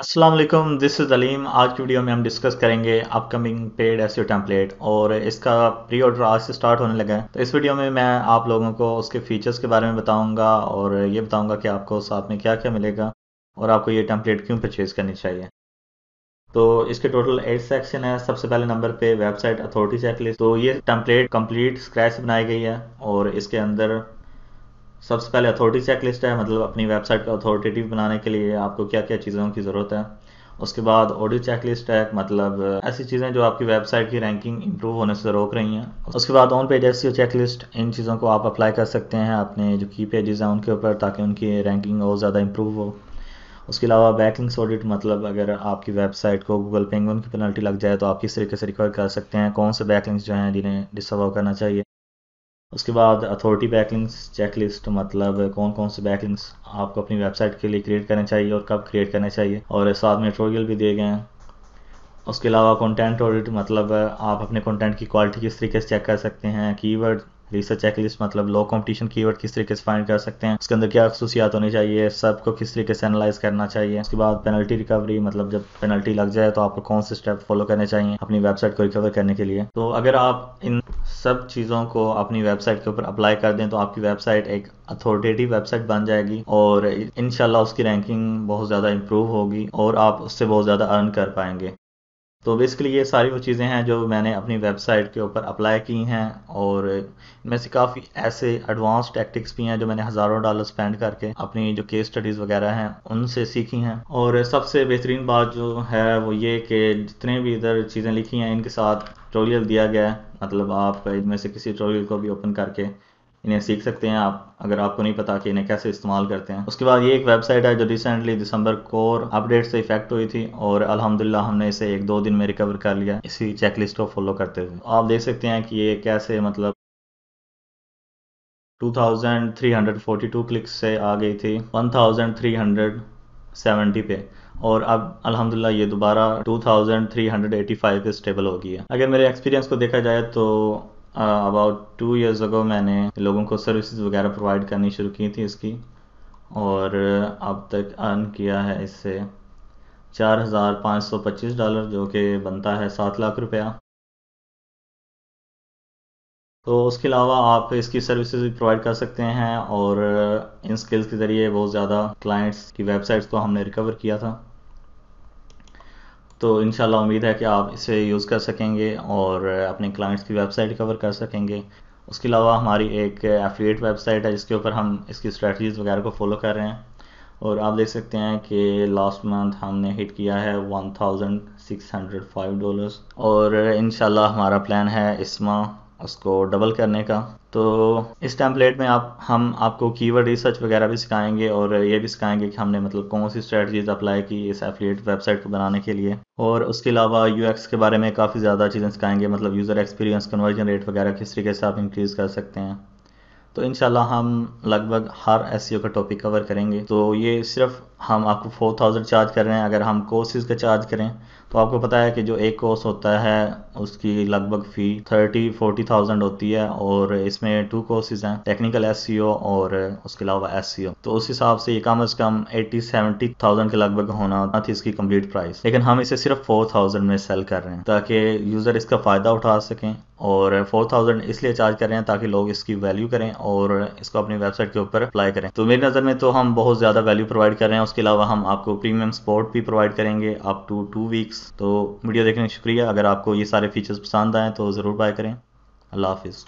अस्सलाम वालेकुम this is Aleem आज की वीडियो में हम डिस्कस करेंगे अपकमिंग पेड एस टेम्पलेट और इसका प्री ऑर्डर आज से स्टार्ट होने लगा है तो इस वीडियो में मैं आप लोगों को उसके फीचर्स के बारे में बताऊंगा और ये बताऊंगा कि आपको साथ में क्या क्या मिलेगा और आपको ये टेम्पलेट क्यों परचेज़ करनी चाहिए तो इसके टोटल एट सेक्शन है सबसे पहले नंबर पे वेबसाइट अथॉरिटी चेकलिस्ट तो ये टेम्पलेट कंप्लीट स्क्रैच बनाई गई है और इसके अंदर सबसे पहले अथॉरिटी चेक लिस्ट है मतलब अपनी वेबसाइट को अथॉरिटेटिव बनाने के लिए आपको क्या क्या चीज़ों की ज़रूरत है उसके बाद ऑडियो चेक लिस्ट है मतलब ऐसी चीज़ें जो आपकी वेबसाइट की रैंकिंग इंप्रूव होने से रोक रही हैं उसके बाद on page SEO check list इन चीज़ों को आप अप्लाई कर सकते हैं अपने जो की पेजेस हैं उनके ऊपर ताकि उनकी रैंकिंग और ज़्यादा इंप्रूव हो उसके अलावा बैकलिंग्स ऑडिट मतलब अगर आपकी वेबसाइट को गूगल पेंगुइन की पेनल्टी लग जाए तो आप किस तरीके से रिकवर कर सकते हैं कौन से बैकलिंग्स जो हैं जिन्हें डिसअलाउ करना चाहिए उसके बाद अथॉरिटी बैकलिंग्स चेक लिस्ट मतलब कौन कौन से बैकलिंग्स आपको अपनी वेबसाइट के लिए क्रिएट करने चाहिए और कब क्रिएट करने चाहिए और साथ में ट्रोरियल भी दिए गए हैं उसके अलावा कंटेंट ऑडिट मतलब आप अपने कंटेंट की क्वालिटी किस तरीके से चेक कर सकते हैं कीवर्ड रिसर्च चेकलिस्ट मतलब लो कंपटीशन कीवर्ड किस तरीके से फाइंड कर सकते हैं उसके अंदर क्या खसूसियात होनी चाहिए सबको किस तरीके से एनालाइज करना चाहिए उसके बाद पेनल्टी रिकवरी मतलब जब पेनल्टी लग जाए तो आपको कौन से स्टेप फॉलो करने चाहिए अपनी वेबसाइट को रिकवर करने के लिए तो अगर आप इन सब चीज़ों को अपनी वेबसाइट के ऊपर अप्लाई कर दें तो आपकी वेबसाइट एक अथॉरिटेटिव वेबसाइट बन जाएगी और इनशाला उसकी रैंकिंग बहुत ज़्यादा इंप्रूव होगी और आप उससे बहुत ज़्यादा अर्न कर पाएंगे तो बेसिकली ये सारी वो चीज़ें हैं जो मैंने अपनी वेबसाइट के ऊपर अप्लाई की हैं और इनमें से काफ़ी ऐसे एडवांस टैक्टिक्स भी हैं जो मैंने हज़ारों डॉलर स्पेंड करके अपनी जो केस स्टडीज़ वगैरह हैं उनसे सीखी हैं और सबसे बेहतरीन बात जो है वो ये कि जितने भी इधर चीज़ें लिखी हैं इनके साथ ट्रोलियल दिया गया है मतलब आप इनमें से किसी ट्रोलियल को भी ओपन करके इन्हें सीख सकते हैं आप अगर आपको नहीं पता कि इन्हें कैसे इस्तेमाल करते हैं उसके बाद ये एक वेबसाइट है जो रिसेंटली दिसंबर कोर अपडेट से इफेक्ट हुई थी और अलहमदिल्ला हमने इसे एक दो दिन में रिकवर कर लिया इसी चेकलिस्ट को फॉलो करते हुए आप देख सकते हैं कि ये कैसे मतलब 2342 क्लिक्स से आ गई थी 1370 पे और अब अल्हम्दुलिल्लाह ये दोबारा 2385 पे स्टेबल हो गई है अगर मेरे एक्सपीरियंस को देखा जाए तो अबाउट टू ईयर्स अगो मैंने लोगों को सर्विसेज वगैरह प्रोवाइड करनी शुरू की थी इसकी और अब तक अर्न किया है इससे चार हज़ार पाँच सौ पच्चीस डॉलर जो कि बनता है सात लाख रुपया तो उसके अलावा आप इसकी सर्विसेज भी प्रोवाइड कर सकते हैं और इन स्किल्स के ज़रिए बहुत ज़्यादा क्लाइंट्स की वेबसाइट्स को हमने रिकवर किया था तो इन उम्मीद है कि आप इसे यूज़ कर सकेंगे और अपने क्लाइंट्स की वेबसाइट कवर कर सकेंगे उसके अलावा हमारी एक एफिलेट वेबसाइट है जिसके ऊपर हम इसकी स्ट्रेटजीज़ वगैरह को फॉलो कर रहे हैं और आप देख सकते हैं कि लास्ट मंथ हमने हिट किया है 1605 डॉलर्स और इन हमारा प्लान है इस माह उसको डबल करने का तो इस टैंपलेट में आप हम आपको कीवर्ड रिसर्च वगैरह भी सिखाएंगे और ये भी सिखाएंगे कि हमने मतलब कौन सी स्ट्रेटजीज अप्लाई की इस एफिलिएट वेबसाइट को बनाने के लिए और उसके अलावा यूएक्स के बारे में काफ़ी ज़्यादा चीज़ें सिखाएंगे मतलब यूज़र एक्सपीरियंस कन्वर्जन रेट वगैरह किस तरीके से आप इंक्रीज़ कर सकते हैं तो इन हम लगभग हर एस e का टॉपिक कवर करेंगे तो ये सिर्फ हम आपको फोर थाउजेंड चार्ज कर रहे हैं अगर हम कोर्सेज़ का चार्ज करें तो आपको पता है कि जो एक कोर्स होता है उसकी लगभग फ़ी थर्टी फोर्टी थाउजेंड होती है और इसमें टू कोर्सेज़ हैं टेक्निकल एस और उसके अलावा एस तो उस हिसाब से ये कम अज़ कम एटी सेवेंटी थाउजेंड के लगभग होना थी इसकी कम्प्लीट प्राइस लेकिन हम इसे सिर्फ फोर थाउजेंड में सेल कर रहे हैं ताकि यूज़र इसका फ़ायदा उठा सकें और फोर थाउजेंड इसलिए चार्ज कर रहे हैं ताकि लोग इसकी वैल्यू करें और इसको अपनी वेबसाइट के ऊपर अप्लाई करें तो मेरी नज़र में तो हम बहुत ज़्यादा वैल्यू प्रोवाइड कर रहे हैं उसके अलावा हम आपको प्रीमियम सपोर्ट भी प्रोवाइड करेंगे अप टू टू वीक्स तो वीडियो देखने का शुक्रिया अगर आपको ये सारे फीचर्स पसंद आएँ तो ज़रूर बाय करें अल्लाह हाफिज़